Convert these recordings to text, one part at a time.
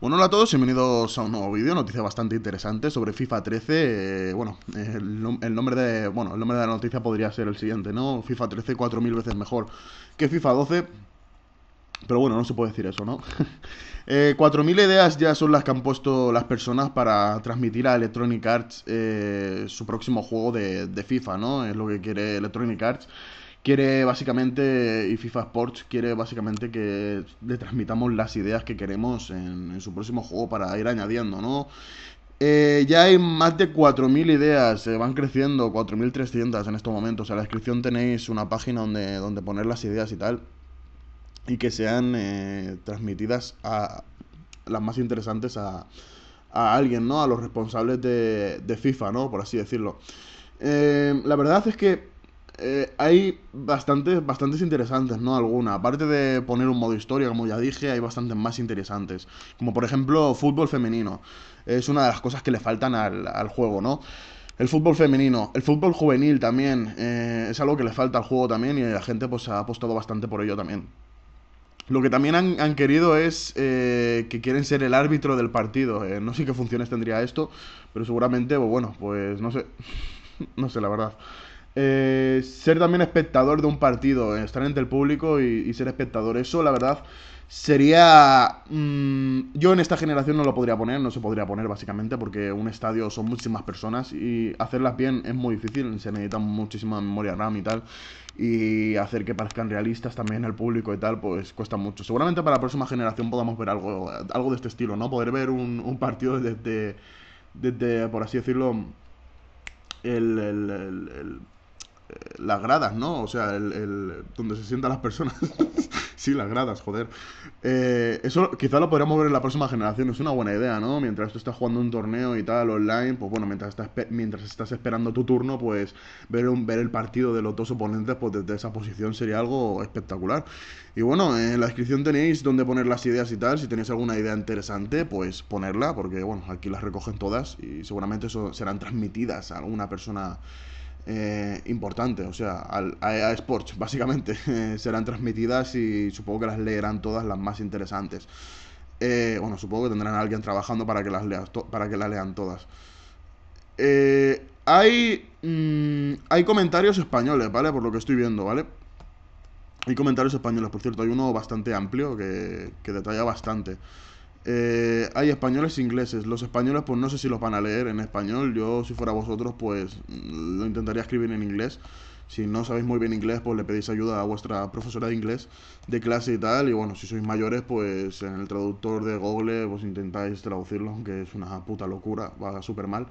Bueno, hola a todos, bienvenidos a un nuevo vídeo, noticia bastante interesante sobre FIFA 13, eh, bueno, el, nombre de, bueno, el nombre de la noticia podría ser el siguiente, ¿no? FIFA 13 4000 veces mejor que FIFA 12, pero bueno, no se puede decir eso, ¿no? 4.000 eh, ideas ya son las que han puesto las personas para transmitir a Electronic Arts eh, su próximo juego de, de, FIFA, ¿no? Es lo que quiere Electronic Arts quiere básicamente, y FIFA Sports quiere básicamente que le transmitamos las ideas que queremos en, su próximo juego para ir añadiendo, ¿no? Eh, ya hay más de 4.000 ideas, se van creciendo, 4.300 en estos momentos. O sea, en la descripción tenéis una página donde, donde poner las ideas y tal. Y que sean eh, transmitidas a las más interesantes a, a, alguien, ¿no? A los responsables de FIFA, ¿no? Por así decirlo. Eh, la verdad es que eh, hay bastantes, bastantes interesantes, ¿no? Alguna. Aparte de poner un modo historia, como ya dije, hay bastantes más interesantes. Como por ejemplo, fútbol femenino. Es una de las cosas que le faltan al, juego, ¿no? El fútbol femenino, el fútbol juvenil también, eh, es algo que le falta al juego también y la gente pues ha apostado bastante por ello también. Lo que también han, querido es eh, que quieren ser el árbitro del partido. no sé qué funciones tendría esto, pero seguramente, pues, bueno, pues no sé, no sé la verdad eh, ser también espectador de un partido, eh, estar entre el público y, ser espectador. Eso, la verdad, sería... Mm, yo en esta generación no lo podría poner, no se podría poner básicamente porque un estadio son muchísimas personas y hacerlas bien es muy difícil, se necesita muchísima memoria RAM y tal. Y hacer que parezcan realistas también al público y tal, pues cuesta mucho. Seguramente para la próxima generación podamos ver algo, algo de este estilo, ¿no? Poder ver un, partido desde, desde, por así decirlo, el, el las gradas, ¿no? O sea, el, donde se sientan las personas. sí, las gradas, joder. Eh, eso quizá lo podríamos ver en la próxima generación, es una buena idea, ¿no? Mientras tú estás jugando un torneo y tal online, pues bueno, mientras estás, mientras estás esperando tu turno, pues ver, un, ver el partido de los dos oponentes pues desde esa posición sería algo espectacular. Y bueno, en la descripción tenéis donde poner las ideas y tal, si tenéis alguna idea interesante, pues ponerla, porque bueno, aquí las recogen todas y seguramente eso serán transmitidas a alguna persona eh, importante, o sea, a, Sports, básicamente. serán transmitidas y supongo que las leerán todas las más interesantes. Eh, bueno, supongo que tendrán a alguien trabajando para que las, para que las lean todas. Eh, hay, mm, hay comentarios españoles, ¿vale? Por lo que estoy viendo, ¿vale? Hay comentarios españoles, por cierto, hay uno bastante amplio que, que detalla bastante. Eh, hay españoles e ingleses. Los españoles, pues no sé si los van a leer en español. Yo, si fuera vosotros, pues lo intentaría escribir en inglés. Si no sabéis muy bien inglés, pues le pedís ayuda a vuestra profesora de inglés de clase y tal. Y bueno, si sois mayores, pues en el traductor de Google, vos pues, intentáis traducirlo, aunque es una puta locura, va súper mal.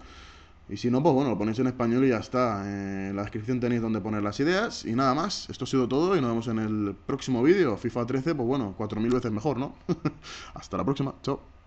Y si no, pues bueno, lo ponéis en español y ya está. en eh, la descripción tenéis donde poner las ideas. Y nada más, esto ha sido todo y nos vemos en el próximo vídeo. FIFA 13, pues bueno, 4.000 veces mejor, ¿no? Hasta la próxima, chao.